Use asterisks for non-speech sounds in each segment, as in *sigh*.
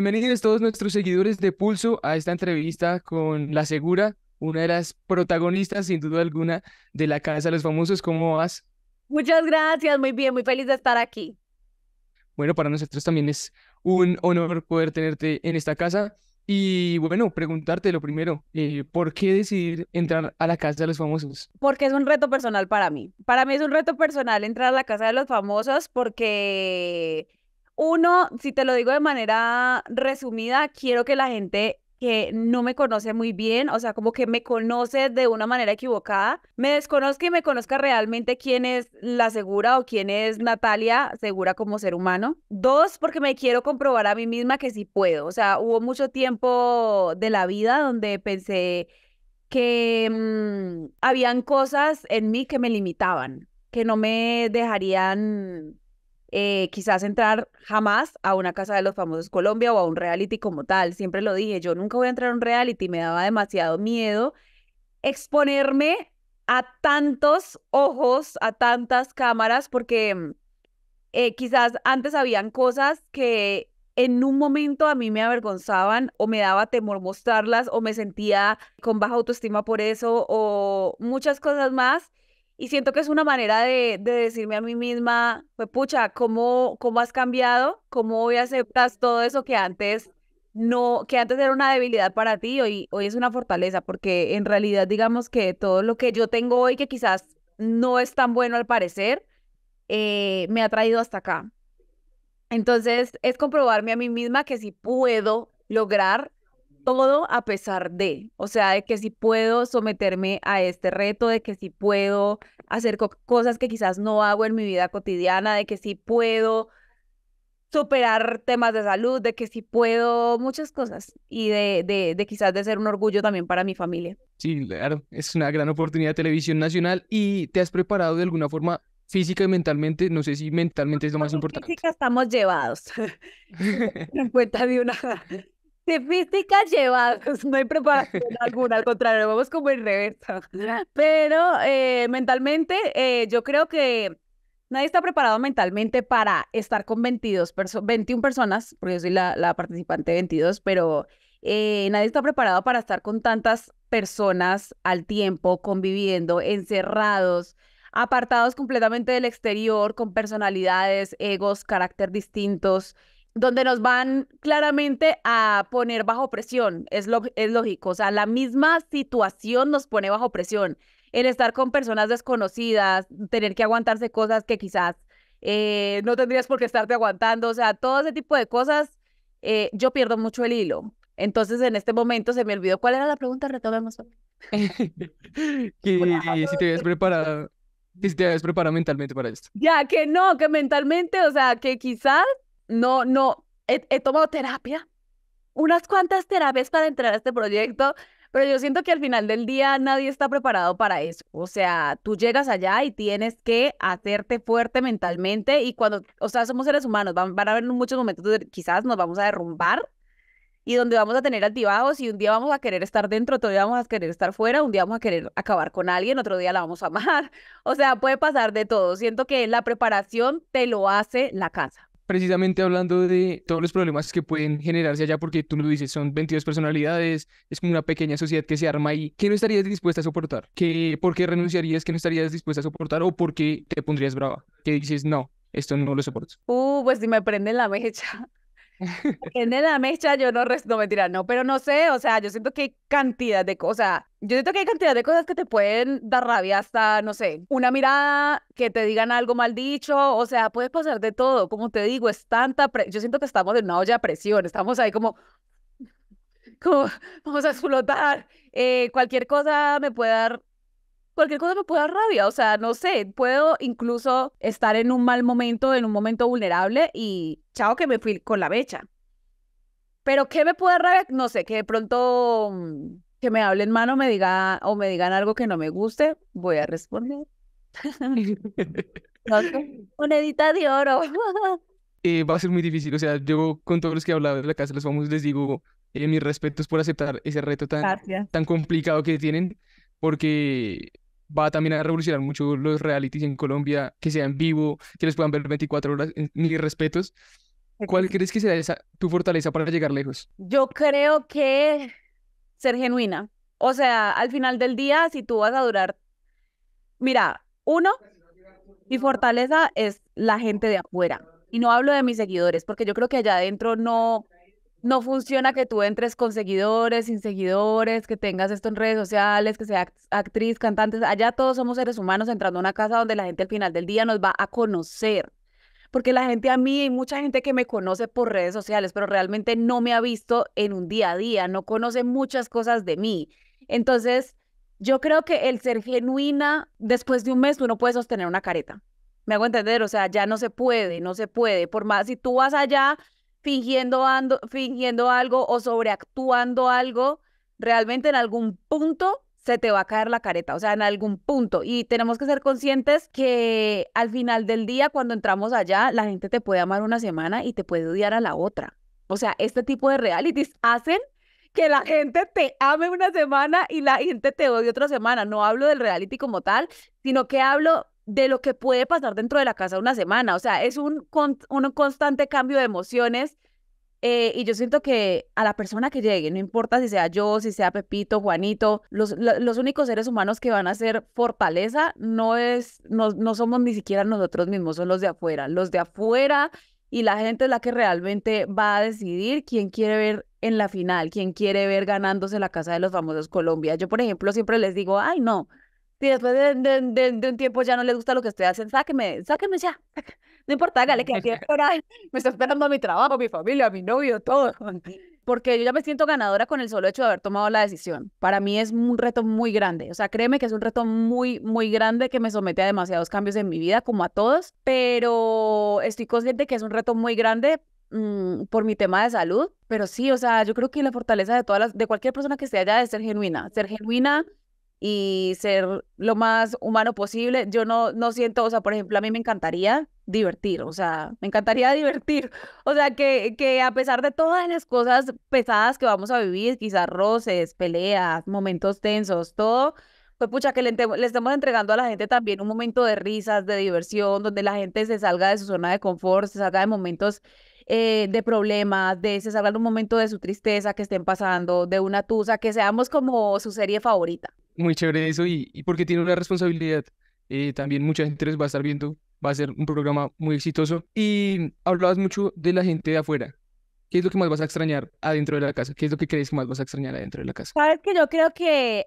Bienvenidos todos nuestros seguidores de Pulso a esta entrevista con La Segura, una de las protagonistas sin duda alguna de la Casa de los Famosos. ¿Cómo vas? Muchas gracias, muy bien, muy feliz de estar aquí. Bueno, para nosotros también es un honor poder tenerte en esta casa. Y bueno, preguntarte lo primero, eh, ¿por qué decidir entrar a la Casa de los Famosos? Porque es un reto personal para mí. Para mí es un reto personal entrar a la Casa de los Famosos porque uno, si te lo digo de manera resumida, quiero que la gente que no me conoce muy bien, o sea, como que me conoce de una manera equivocada, me desconozca y me conozca realmente quién es la segura o quién es Natalia segura como ser humano. Dos, porque me quiero comprobar a mí misma que sí puedo. O sea, hubo mucho tiempo de la vida donde pensé que mm, habían cosas en mí que me limitaban, que no me dejarían eh, quizás entrar jamás a una casa de los famosos Colombia o a un reality como tal. Siempre lo dije, yo nunca voy a entrar a un reality, me daba demasiado miedo exponerme a tantos ojos, a tantas cámaras, porque mm, eh, quizás antes habían cosas que en un momento a mí me avergonzaban o me daba temor mostrarlas o me sentía con baja autoestima por eso o muchas cosas más y siento que es una manera de, decirme a mí misma, pues pucha, ¿cómo, ¿cómo has cambiado? ¿Cómo hoy aceptas todo eso que antes no, que antes era una debilidad para ti, hoy, hoy es una fortaleza? Porque en realidad digamos que todo lo que yo tengo hoy, que quizás no es tan bueno al parecer, eh, me ha traído hasta acá. Entonces es comprobarme a mí misma que si puedo lograr todo a pesar de, o sea, de que si sí puedo someterme a este reto, de que si sí puedo hacer cosas que quizás no hago en mi vida cotidiana, de que sí puedo superar temas de salud, de que sí puedo muchas cosas y de, de, de quizás de ser un orgullo también para mi familia. Sí, claro, es una gran oportunidad de televisión nacional y te has preparado de alguna forma física y mentalmente, no sé si mentalmente es lo más importante. Física estamos llevados. *laughs* en cuenta de una de física llevados, *laughs* no hay preparación alguna, al contrario, vamos como en reversa. Pero eh, mentalmente, eh, yo creo que nadie está preparado mentalmente para estar con 22 perso 21 personas, porque yo soy la, participante de 22, pero eh, nadie está preparado para estar con tantas personas al tiempo, conviviendo, encerrados, apartados completamente del exterior, con personalidades, egos, carácter distintos donde nos van claramente a poner bajo presión, es, lo, es lógico, o sea, la misma situación nos pone bajo presión, el estar con personas desconocidas, tener que aguantarse cosas que quizás eh, no tendrías por qué estarte aguantando, o sea, todo ese tipo de cosas, eh, yo pierdo mucho el hilo. Entonces, en este momento se me olvidó cuál era la pregunta, retomemos. *laughs* *laughs* que si te habías preparado, si te habías preparado mentalmente para esto. Ya, que no, que mentalmente, o sea, que quizás no, no, he, tomado terapia, unas cuantas terapias para entrar a este proyecto, pero yo siento que al final del día nadie está preparado para eso. O sea, tú llegas allá y tienes que hacerte fuerte mentalmente y cuando, o sea, somos seres humanos, van, a haber muchos momentos donde quizás nos vamos a derrumbar y donde vamos a tener altibajos y un día vamos a querer estar dentro, otro día vamos a querer estar fuera, un día vamos a querer acabar con alguien, otro día la vamos a amar. *laughs* O sea, puede pasar de todo. Siento que la preparación te lo hace la casa precisamente hablando de todos los problemas que pueden generarse allá, porque tú lo dices, son 22 personalidades, es como una pequeña sociedad que se arma y que no estarías dispuesta a soportar, que por qué renunciarías, que no estarías dispuesta a soportar o por qué te pondrías brava, que dices, no, esto no lo soporto. Uh, pues si me prende la mecha en la mecha yo no, no mentira, no, pero no sé, o sea, yo siento que hay cantidad de cosas, yo siento que hay cantidad de cosas que te pueden dar rabia hasta, no sé, una mirada, que te digan algo mal dicho, o sea, puedes pasar de todo, como te digo, es tanta, yo siento que estamos en una olla de presión, estamos ahí como, como vamos a explotar, eh, cualquier cosa me puede dar cualquier cosa me puede dar rabia, o sea, no sé, puedo incluso estar en un mal momento, en un momento vulnerable y chao que me fui con la becha. Pero ¿qué me puede dar rabia? No sé, que de pronto mm, que me hablen mano me diga, o me digan algo que no me guste, voy a responder. no, monedita *laughs* de oro. *laughs* Eh, va a ser muy difícil, o sea, yo con todos los que he hablado de la casa los famosos les digo eh, mis respetos por aceptar ese reto tan, tan complicado que tienen porque va también a revolucionar mucho los realities en Colombia, que sean vivo, que les puedan ver 24 horas, mis respetos. ¿Cuál crees que será tu fortaleza para llegar lejos? Yo creo que ser genuina. O sea, al final del día, si tú vas a durar, mira, uno, mi fortaleza es la gente de afuera. Y no hablo de mis seguidores, porque yo creo que allá adentro no, no funciona que tú entres con seguidores, sin seguidores, que tengas esto en redes sociales, que sea actriz, cantante. Allá todos somos seres humanos entrando a una casa donde la gente al final del día nos va a conocer. Porque la gente a mí, y mucha gente que me conoce por redes sociales, pero realmente no me ha visto en un día a día, no conoce muchas cosas de mí. Entonces, yo creo que el ser genuina, después de un mes, tú no puedes sostener una careta. Me hago entender, o sea, ya no se puede, no se puede. Por más, si tú vas allá fingiendo, fingiendo algo o sobreactuando algo, realmente en algún punto se te va a caer la careta, o sea, en algún punto. Y tenemos que ser conscientes que al final del día, cuando entramos allá, la gente te puede amar una semana y te puede odiar a la otra. O sea, este tipo de realities hacen que la gente te ame una semana y la gente te odie otra semana. No hablo del reality como tal, sino que hablo de lo que puede pasar dentro de la casa una semana. O sea, es un, un constante cambio de emociones. Eh, y yo siento que a la persona que llegue, no importa si sea yo, si sea Pepito, Juanito, los, los únicos seres humanos que van a ser fortaleza no, es, no somos ni siquiera nosotros mismos, son los de afuera. Los de afuera y la gente es la que realmente va a decidir quién quiere ver en la final, quién quiere ver ganándose la casa de los famosos Colombia. Yo, por ejemplo, siempre les digo, ay, no, si después de, un tiempo ya no les gusta lo que estoy haciendo, sáqueme, sáqueme ya. *laughs* No importa, hágale que aquí *laughs* me está esperando a mi trabajo, a mi familia, a mi novio, todo. *laughs* Porque yo ya me siento ganadora con el solo hecho de haber tomado la decisión. Para mí es un reto muy grande. O sea, créeme que es un reto muy, muy grande que me somete a demasiados cambios en mi vida, como a todos. Pero estoy consciente que es un reto muy grande mm, por mi tema de salud. Pero sí, o sea, yo creo que la fortaleza de todas las, de cualquier persona que esté allá es ser genuina. Ser genuina, y ser lo más humano posible. Yo no, no siento, o sea, por ejemplo, a mí me encantaría divertir, o sea, me encantaría *laughs* divertir. O sea, que, que a pesar de todas las cosas pesadas que vamos a vivir, quizás roces, peleas, momentos tensos, todo, pues pucha, que le, estemos entregando a la gente también un momento de risas, de diversión, donde la gente se salga de su zona de confort, se salga de momentos eh, de problemas, de se salga de un momento de su tristeza que estén pasando, de una tusa, que seamos como su serie favorita muy chévere eso y, porque tiene una responsabilidad. Eh, también mucha gente les va a estar viendo, va a ser un programa muy exitoso. Y hablabas mucho de la gente de afuera. ¿Qué es lo que más vas a extrañar adentro de la casa? ¿Qué es lo que crees que más vas a extrañar adentro de la casa? Sabes que yo creo que,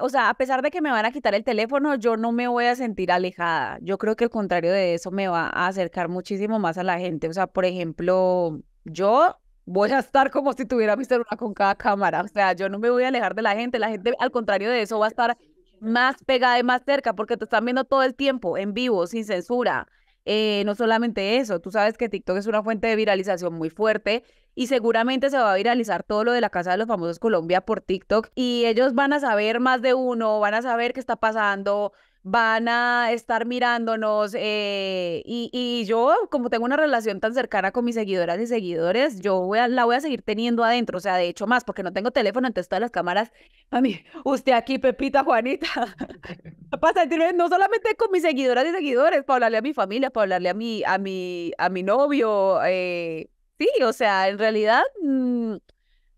o sea, a pesar de que me van a quitar el teléfono, yo no me voy a sentir alejada. Yo creo que al contrario de eso me va a acercar muchísimo más a la gente. O sea, por ejemplo, yo voy a estar como si tuviera mi celular con cada cámara. O sea, yo no me voy a alejar de la gente. La gente, al contrario de eso, va a estar más pegada y más cerca porque te están viendo todo el tiempo, en vivo, sin censura. Eh, no solamente eso, tú sabes que TikTok es una fuente de viralización muy fuerte y seguramente se va a viralizar todo lo de la Casa de los Famosos Colombia por TikTok y ellos van a saber más de uno, van a saber qué está pasando, van a estar mirándonos eh, y, y, yo, como tengo una relación tan cercana con mis seguidoras y seguidores, yo voy la voy a seguir teniendo adentro, o sea, de hecho más, porque no tengo teléfono, ante todas las cámaras, a mí, usted aquí, Pepita, Juanita, *laughs* para sentirme no solamente con mis seguidoras y seguidores, para hablarle a mi familia, para hablarle a mi, a mi, a mi novio, eh, sí, o sea, en realidad... Mm,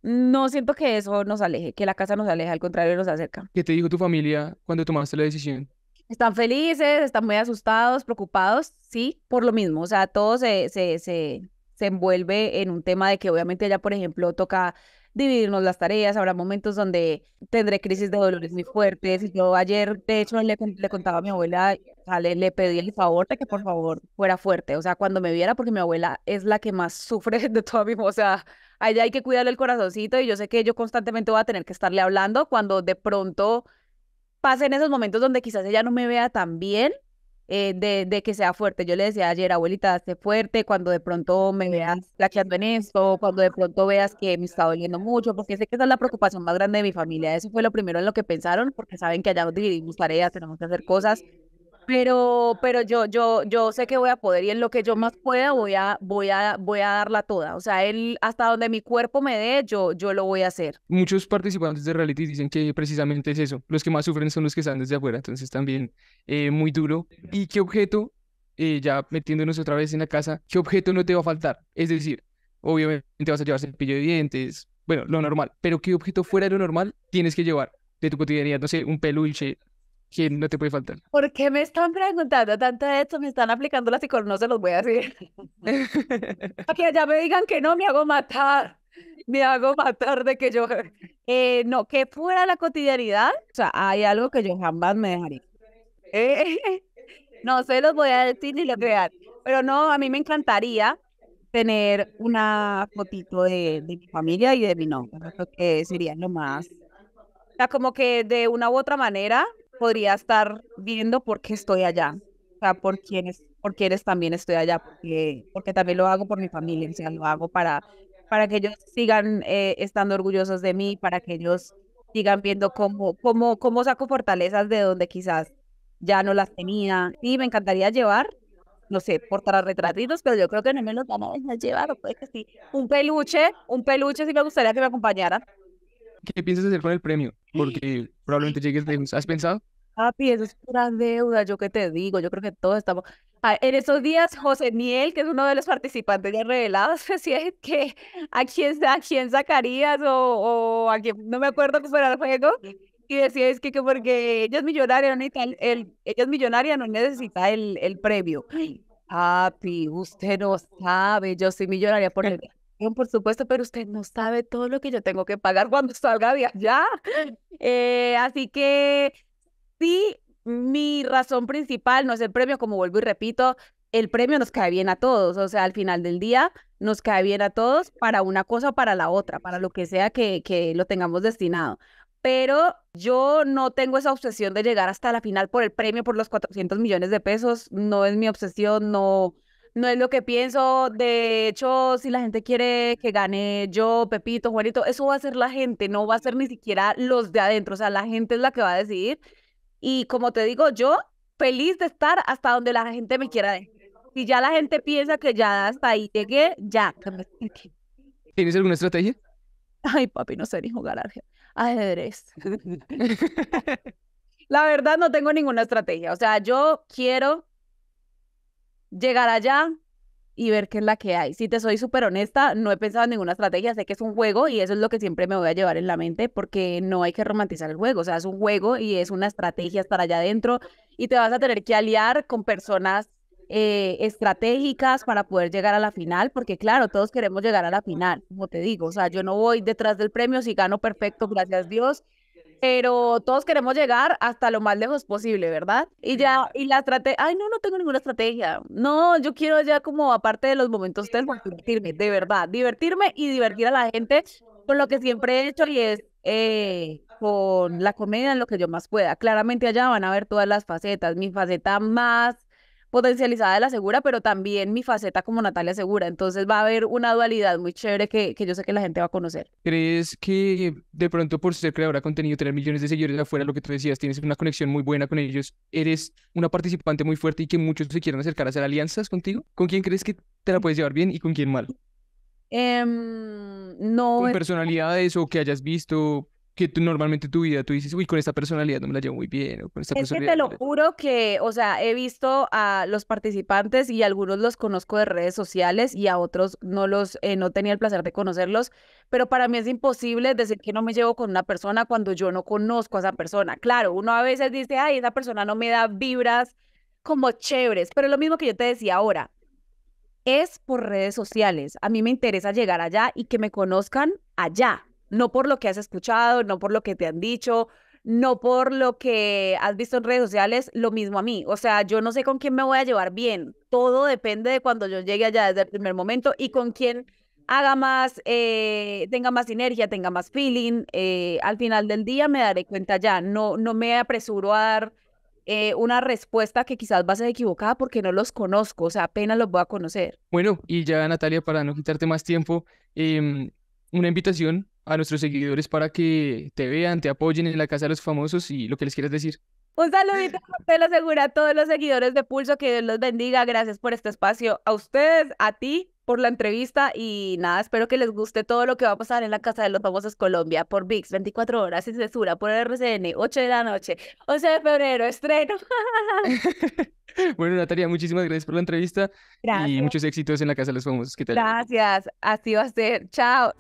no siento que eso nos aleje, que la casa nos aleje, al contrario, nos acerca. ¿Qué te dijo tu familia cuando tomaste la decisión? Están felices, están muy asustados, preocupados, sí, por lo mismo. O sea, todo se, se, se, se envuelve en un tema de que obviamente ella, por ejemplo, toca dividirnos las tareas, habrá momentos donde tendré crisis de dolores muy fuertes. Yo ayer, de hecho, le, contaba a mi abuela, le, le, pedí el favor de que por favor fuera fuerte, o sea, cuando me viera, porque mi abuela es la que más *laughs* sufre de todo mismo, o sea, allá hay que cuidarle el corazoncito y yo sé que yo constantemente voy a tener que estarle hablando cuando de pronto pase en esos momentos donde quizás ella no me vea tan bien, eh, de, que sea fuerte. Yo le decía ayer, abuelita, esté fuerte cuando de pronto me veas flaqueando en esto, cuando de pronto veas que me está doliendo mucho, porque sé que esa es la preocupación más grande de mi familia. Eso fue lo primero en lo que pensaron, porque saben que allá nos dividimos tareas, tenemos que hacer cosas, pero, pero yo, yo, yo sé que voy a poder y en lo que yo más pueda voy a, voy a, voy a darla toda. O sea, él, hasta donde mi cuerpo me dé, yo, yo lo voy a hacer. Muchos participantes de reality dicen que precisamente es eso. Los que más sufren son los que están desde afuera. Entonces también eh, muy duro. ¿Y qué objeto, eh, ya metiéndonos otra vez en la casa, qué objeto no te va a faltar? Es decir, obviamente vas a llevar cepillo de dientes, bueno, lo normal. Pero qué objeto fuera de lo normal tienes que llevar de tu cotidianidad, no sé, un peluche, que no te puede faltar. ¿Por qué me están preguntando tanto de esto? Me están aplicando las y no se los voy a decir. *laughs* Para que ya me digan que no, me hago matar. Me hago matar de que yo... Eh, no, que fuera la cotidianidad. O sea, hay algo que yo jamás me dejaría. *laughs* no se los voy a decir ni lo crean. Pero no, a mí me encantaría tener una fotito de, de mi familia y de mi nombre. Creo sería lo más... O sea, como que de una u otra manera podría estar viendo por qué estoy allá, o sea, por quiénes, por quiénes también estoy allá, porque, porque también lo hago por mi familia, o sea, lo hago para, para que ellos sigan eh, estando orgullosos de mí, para que ellos sigan viendo cómo, cómo, cómo saco fortalezas de donde quizás ya no las tenía. Y me encantaría llevar, no sé, retratitos, pero yo creo que no me los vamos a llevar, o que sí. Un peluche, un peluche sí me gustaría que me acompañara. ¿Qué piensas hacer con el premio? Porque probablemente llegues ¿Has pensado? Papi, eso es pura deuda, yo qué te digo, yo creo que todos estamos... Ah, en esos días, José Niel, que es uno de los participantes ya revelados, *laughs* decía que a quién, a sacarías o, o a quién, no me acuerdo cómo era el juego, y decía es que, porque ella es millonaria, no el, ella es millonaria, no necesita el, el premio. papi, usted no sabe, yo soy millonaria por el por supuesto, pero usted no sabe todo lo que yo tengo que pagar cuando salga de allá. *laughs* Eh, así que sí, mi razón principal no es el premio, como vuelvo y repito, el premio nos cae bien a todos, o sea, al final del día nos cae bien a todos para una cosa o para la otra, para lo que sea que, lo tengamos destinado. Pero yo no tengo esa obsesión de llegar hasta la final por el premio, por los 400 millones de pesos, no es mi obsesión, no, no es lo que pienso. De hecho, si la gente quiere que gane yo, Pepito, Juanito, eso va a ser la gente, no va a ser ni siquiera los de adentro. O sea, la gente es la que va a decidir y como te digo, yo feliz de estar hasta donde la gente me quiera Si ya la gente piensa que ya hasta ahí llegué, ya. ¿Tienes alguna estrategia? Ay, papi, no sé ni jugar ajedrez. *laughs* la verdad, no tengo ninguna estrategia. O sea, yo quiero llegar allá, y ver qué es la que hay. Si te soy súper honesta, no he pensado en ninguna estrategia, sé que es un juego y eso es lo que siempre me voy a llevar en la mente porque no hay que romantizar el juego, o sea, es un juego y es una estrategia estar allá adentro y te vas a tener que aliar con personas eh, estratégicas para poder llegar a la final, porque claro, todos queremos llegar a la final, como te digo, o sea, yo no voy detrás del premio, si gano perfecto, gracias a Dios, pero todos queremos llegar hasta lo más lejos posible, ¿verdad? Y ya, y la estrategia, ay, no, no tengo ninguna estrategia. No, yo quiero ya como aparte de los momentos tengo pues, divertirme, de verdad, divertirme y divertir a la gente con lo que siempre he hecho y es eh, con la comedia en lo que yo más pueda. Claramente allá van a ver todas las facetas, mi faceta más potencializada de la Segura, pero también mi faceta como Natalia Segura. Entonces va a haber una dualidad muy chévere que, yo sé que la gente va a conocer. ¿Crees que de pronto por ser creadora de contenido, tener millones de seguidores afuera, lo que tú decías, tienes una conexión muy buena con ellos, eres una participante muy fuerte y que muchos se quieran acercar a hacer alianzas contigo? ¿Con quién crees que te la puedes llevar bien y con quién mal? Em, no. Con personalidades o que hayas visto, que tú normalmente tu vida tú dices, uy, con esta personalidad no me la llevo muy bien. con esta es que te lo juro que, o sea, he visto a los participantes y algunos los conozco de redes sociales y a otros no los, eh, no tenía el placer de conocerlos, pero para mí es imposible decir que no me llevo con una persona cuando yo no conozco a esa persona. Claro, uno a veces dice, ay, esa persona no me da vibras como chéveres, pero lo mismo que yo te decía ahora, es por redes sociales. A mí me interesa llegar allá y que me conozcan allá, no por lo que has escuchado, no por lo que te han dicho, no por lo que has visto en redes sociales, lo mismo a mí. O sea, yo no sé con quién me voy a llevar bien. Todo depende de cuando yo llegue allá desde el primer momento y con quién haga más, eh, tenga más energía, tenga más feeling. Eh, al final del día me daré cuenta ya. No, no me apresuro a dar eh, una respuesta que quizás va a ser equivocada porque no los conozco. O sea, apenas los voy a conocer. Bueno, y ya Natalia, para no quitarte más tiempo, em, una invitación a nuestros seguidores para que te vean, te apoyen en la Casa de los Famosos y lo que les quieras decir. Un saludito, te lo asegura a todos los seguidores de Pulso, que Dios los bendiga. Gracias por este espacio a ustedes, a ti, por la entrevista y nada, espero que les guste todo lo que va a pasar en la Casa de los Famosos Colombia por VIX, 24 horas sin cesura, por RCN, 8 de la noche, 11 de febrero, estreno. *laughs* bueno, Natalia, muchísimas gracias por la entrevista gracias. y muchos éxitos en la Casa de los Famosos. ¿Qué tal? Gracias, así va a ser. Chao.